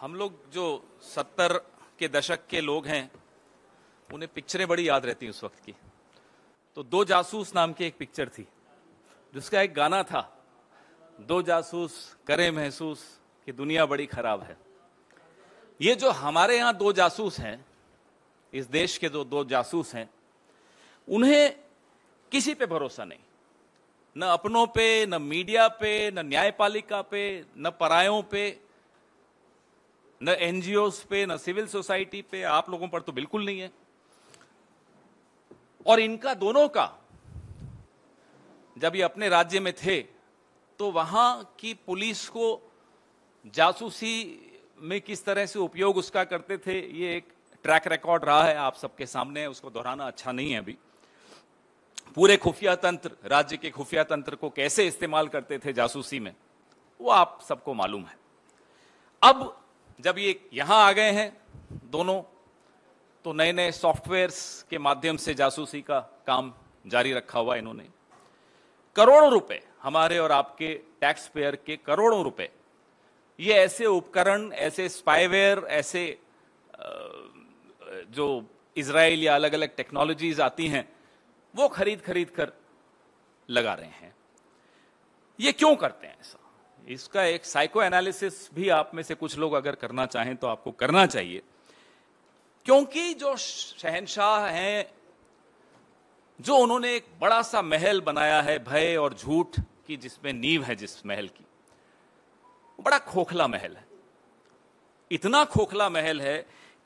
हम लोग जो सत्तर के दशक के लोग हैं उन्हें पिक्चरें बड़ी याद रहती हैं उस वक्त की तो दो जासूस नाम की एक पिक्चर थी जिसका एक गाना था दो जासूस करें महसूस कि दुनिया बड़ी खराब है ये जो हमारे यहाँ दो जासूस हैं इस देश के जो दो जासूस हैं उन्हें किसी पे भरोसा नहीं न अपनों पे न मीडिया पे न न्यायपालिका पे न परायों पे न एन पे न सिविल सोसाइटी पे आप लोगों पर तो बिल्कुल नहीं है और इनका दोनों का जब ये अपने राज्य में थे तो वहां की पुलिस को जासूसी में किस तरह से उपयोग उसका करते थे ये एक ट्रैक रिकॉर्ड रहा है आप सबके सामने उसको दोहराना अच्छा नहीं है अभी पूरे खुफिया तंत्र राज्य के खुफिया तंत्र को कैसे इस्तेमाल करते थे जासूसी में वो आप सबको मालूम है अब जब ये यहाँ आ गए हैं दोनों तो नए नए सॉफ्टवेयर्स के माध्यम से जासूसी का काम जारी रखा हुआ इन्होंने करोड़ों रुपए हमारे और आपके टैक्स पेयर के करोड़ों रुपए ये ऐसे उपकरण ऐसे स्पाईवेयर ऐसे जो इसराइल या अलग अलग टेक्नोलॉजीज आती हैं वो खरीद खरीद कर लगा रहे हैं ये क्यों करते हैं ऐसा इसका एक साइको एनालिसिस भी आप में से कुछ लोग अगर करना चाहें तो आपको करना चाहिए क्योंकि जो शहनशाह हैं जो उन्होंने एक बड़ा सा महल बनाया है भय और झूठ की जिसमें नींव है जिस महल की बड़ा खोखला महल है इतना खोखला महल है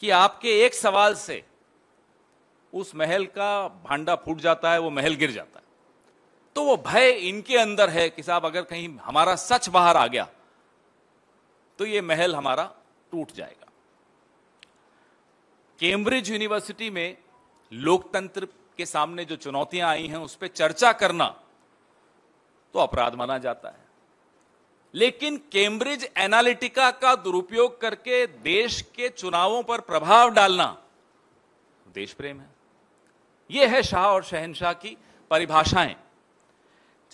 कि आपके एक सवाल से उस महल का भांडा फूट जाता है वो महल गिर जाता है तो वो भय इनके अंदर है कि साहब अगर कहीं हमारा सच बाहर आ गया तो ये महल हमारा टूट जाएगा केम्ब्रिज यूनिवर्सिटी में लोकतंत्र के सामने जो चुनौतियां आई हैं उस पर चर्चा करना तो अपराध माना जाता है लेकिन केम्ब्रिज एनालिटिका का दुरुपयोग करके देश के चुनावों पर प्रभाव डालना देश प्रेम है यह है शाह और शहनशाह की परिभाषाएं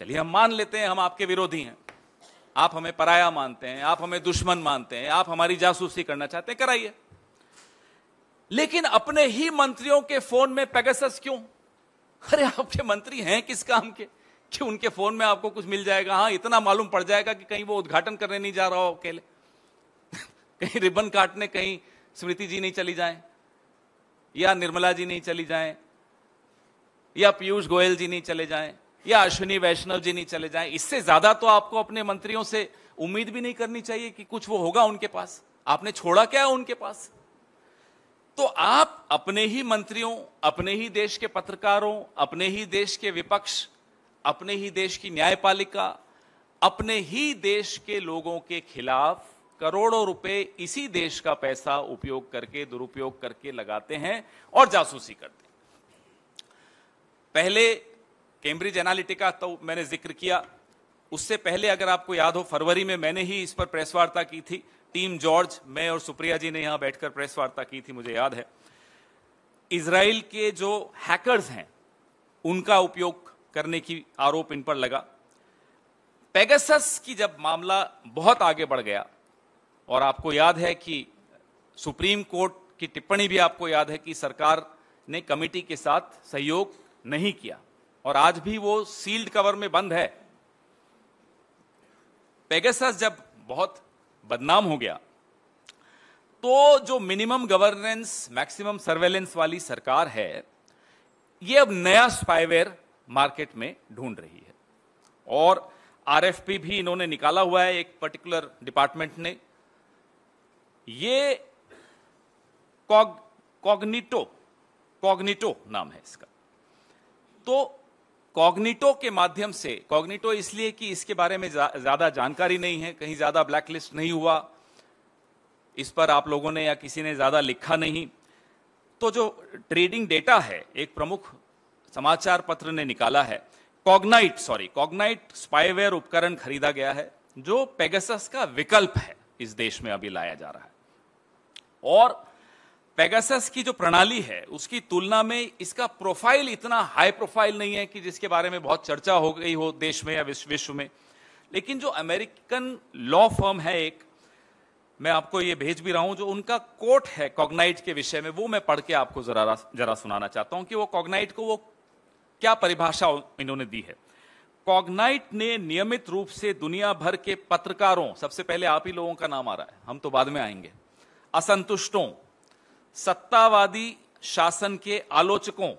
चलिए हम मान लेते हैं हम आपके विरोधी हैं आप हमें पराया मानते हैं आप हमें दुश्मन मानते हैं आप हमारी जासूसी करना चाहते हैं कराइए लेकिन अपने ही मंत्रियों के फोन में पेगासस क्यों अरे आपके मंत्री हैं किस काम के कि उनके फोन में आपको कुछ मिल जाएगा हाँ इतना मालूम पड़ जाएगा कि कहीं वो उद्घाटन करने नहीं जा रहा हो अकेले कहीं रिबन काटने कहीं स्मृति जी नहीं चली जाए या निर्मला जी नहीं चली जाए या पीयूष गोयल जी नहीं चले जाए या अश्विनी वैष्णव जी नहीं चले जाए इससे ज्यादा तो आपको अपने मंत्रियों से उम्मीद भी नहीं करनी चाहिए कि कुछ वो होगा उनके पास आपने छोड़ा क्या है उनके पास तो आप अपने ही मंत्रियों अपने ही देश के पत्रकारों अपने ही देश के विपक्ष अपने ही देश की न्यायपालिका अपने ही देश के लोगों के खिलाफ करोड़ों रुपए इसी देश का पैसा उपयोग करके दुरुपयोग करके लगाते हैं और जासूसी करते हैं पहले कैम्ब्रिज एनालिटिका तो मैंने जिक्र किया उससे पहले अगर आपको याद हो फरवरी में मैंने ही इस पर प्रेस वार्ता की थी टीम जॉर्ज मैं और सुप्रिया जी ने यहां बैठकर प्रेस वार्ता की थी मुझे याद है इसराइल के जो हैकर्स हैं उनका उपयोग करने की आरोप इन पर लगा पेगसस की जब मामला बहुत आगे बढ़ गया और आपको याद है कि सुप्रीम कोर्ट की टिप्पणी भी आपको याद है कि सरकार ने कमेटी के साथ सहयोग नहीं किया और आज भी वो सील्ड कवर में बंद है पेगेसस जब बहुत बदनाम हो गया तो जो मिनिमम गवर्नेंस मैक्सिमम सर्वेलेंस वाली सरकार है ये अब नया स्पाइवेयर मार्केट में ढूंढ रही है और आरएफपी भी इन्होंने निकाला हुआ है एक पर्टिकुलर डिपार्टमेंट ने ये कॉग कॉग्निटो कॉग्निटो नाम है इसका तो कॉग्निटो के माध्यम से कॉग्निटो इसलिए कि इसके बारे में ज़्यादा जा, जानकारी नहीं है कहीं ज़्यादा ब्लैकलिस्ट नहीं हुआ इस पर आप लोगों ने या किसी ने ज़्यादा लिखा नहीं तो जो ट्रेडिंग डेटा है एक प्रमुख समाचार पत्र ने निकाला है कॉग्नाइट सॉरी कॉग्नाइट स्पाईवेयर उपकरण खरीदा गया है जो पेगस का विकल्प है इस देश में अभी लाया जा रहा है और पेगासस की जो प्रणाली है उसकी तुलना में इसका प्रोफाइल इतना हाई प्रोफाइल नहीं है कि जिसके बारे में बहुत चर्चा हो गई हो देश में या विश्व में लेकिन जो अमेरिकन लॉ फर्म है एक मैं आपको ये भेज भी रहा हूं जो उनका कोट है कॉग्नाइट के विषय में वो मैं पढ़ के आपको जरा जरा सुनाना चाहता हूं कि वो कॉग्नाइट को वो क्या परिभाषा इन्होंने दी है कॉग्नाइट ने नियमित रूप से दुनिया भर के पत्रकारों सबसे पहले आप ही लोगों का नाम आ रहा है हम तो बाद में आएंगे असंतुष्टों सत्तावादी शासन के आलोचकों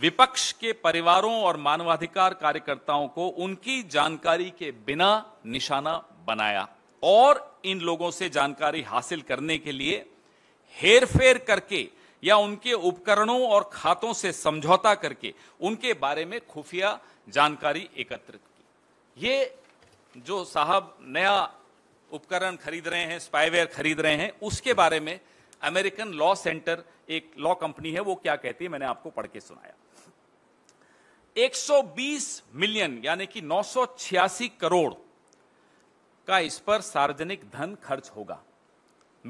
विपक्ष के परिवारों और मानवाधिकार कार्यकर्ताओं को उनकी जानकारी के बिना निशाना बनाया और इन लोगों से जानकारी हासिल करने के लिए हेरफेर करके या उनके उपकरणों और खातों से समझौता करके उनके बारे में खुफिया जानकारी एकत्रित की ये जो साहब नया उपकरण खरीद रहे हैं स्पाइवेयर खरीद रहे हैं उसके बारे में अमेरिकन लॉ सेंटर एक लॉ कंपनी है वो क्या कहती है मैंने आपको पढ़ के सुनाया 120 मिलियन यानी कि नौ करोड़ का इस पर सार्वजनिक धन खर्च होगा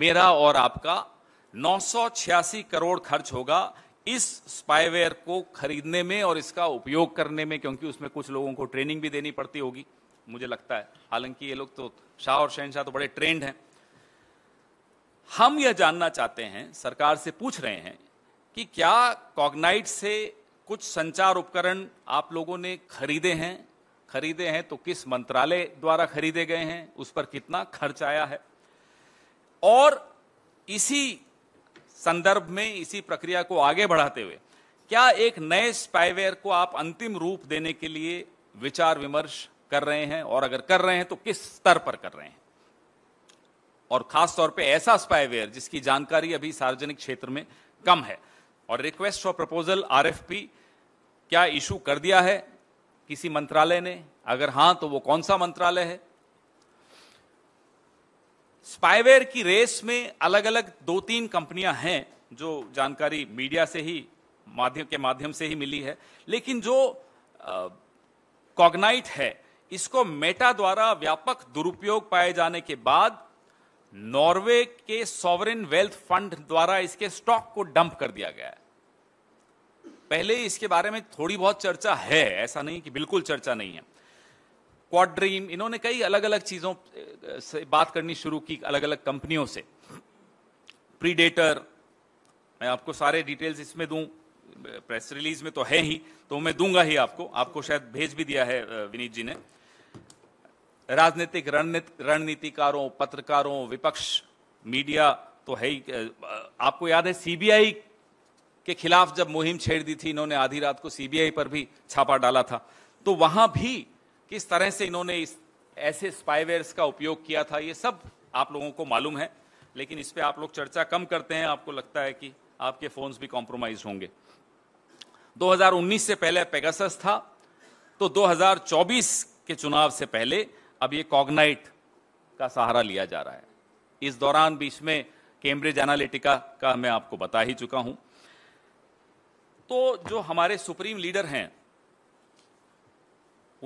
मेरा और आपका नौ करोड़ खर्च होगा इस स्पाईवेयर को खरीदने में और इसका उपयोग करने में क्योंकि उसमें कुछ लोगों को ट्रेनिंग भी देनी पड़ती होगी मुझे लगता है हालांकि ये लोग तो शाह और शहनशाह तो बड़े ट्रेंड हैं हम यह जानना चाहते हैं सरकार से पूछ रहे हैं कि क्या कॉग्नाइट से कुछ संचार उपकरण आप लोगों ने खरीदे हैं खरीदे हैं तो किस मंत्रालय द्वारा खरीदे गए हैं उस पर कितना खर्च आया है और इसी संदर्भ में इसी प्रक्रिया को आगे बढ़ाते हुए क्या एक नए स्पाईवेयर को आप अंतिम रूप देने के लिए विचार विमर्श कर रहे हैं और अगर कर रहे हैं तो किस स्तर पर कर रहे हैं और खास तौर पे ऐसा स्पाईवेयर जिसकी जानकारी अभी सार्वजनिक क्षेत्र में कम है और रिक्वेस्ट फॉर प्रपोजल आरएफपी क्या इशू कर दिया है किसी मंत्रालय ने अगर हां तो वो कौन सा मंत्रालय है स्पाईवेयर की रेस में अलग अलग दो तीन कंपनियां हैं जो जानकारी मीडिया से ही माध्यम के माध्यम से ही मिली है लेकिन जो कॉग्नाइट है इसको मेटा द्वारा व्यापक दुरुपयोग पाए जाने के बाद नॉर्वे के सॉवरेन वेल्थ फंड द्वारा इसके स्टॉक को डंप कर दिया गया है पहले इसके बारे में थोड़ी बहुत चर्चा है ऐसा नहीं कि बिल्कुल चर्चा नहीं है क्वाड्रीम इन्होंने कई अलग अलग चीजों से बात करनी शुरू की अलग अलग कंपनियों से प्रीडेटर मैं आपको सारे डिटेल्स इसमें दूं प्रेस रिलीज में तो है ही तो मैं दूंगा ही आपको आपको शायद भेज भी दिया है विनीत जी ने राजनीतिक रणनीतिकारों पत्रकारों विपक्ष मीडिया तो है ही आपको याद है सीबीआई के खिलाफ जब मुहिम छेड़ दी थी इन्होंने आधी रात को सीबीआई पर भी छापा डाला था तो वहां भी किस तरह से इन्होंने इस ऐसे स्पाइवेयर्स का उपयोग किया था ये सब आप लोगों को मालूम है लेकिन इस पर आप लोग चर्चा कम करते हैं आपको लगता है कि आपके फोन्स भी कॉम्प्रोमाइज होंगे 2019 से पहले पेगासस था तो 2024 के चुनाव से पहले अब ये कॉग्नाइट का सहारा लिया जा रहा है इस दौरान बीच में कैम्ब्रिज एनालिटिका का मैं आपको बता ही चुका हूं तो जो हमारे सुप्रीम लीडर हैं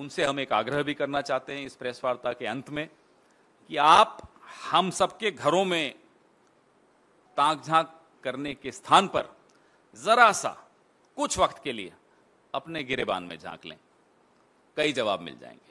उनसे हम एक आग्रह भी करना चाहते हैं इस प्रेस वार्ता के अंत में कि आप हम सबके घरों में ताक झांक करने के स्थान पर जरा सा कुछ वक्त के लिए अपने गिरेबान में झांक लें कई जवाब मिल जाएंगे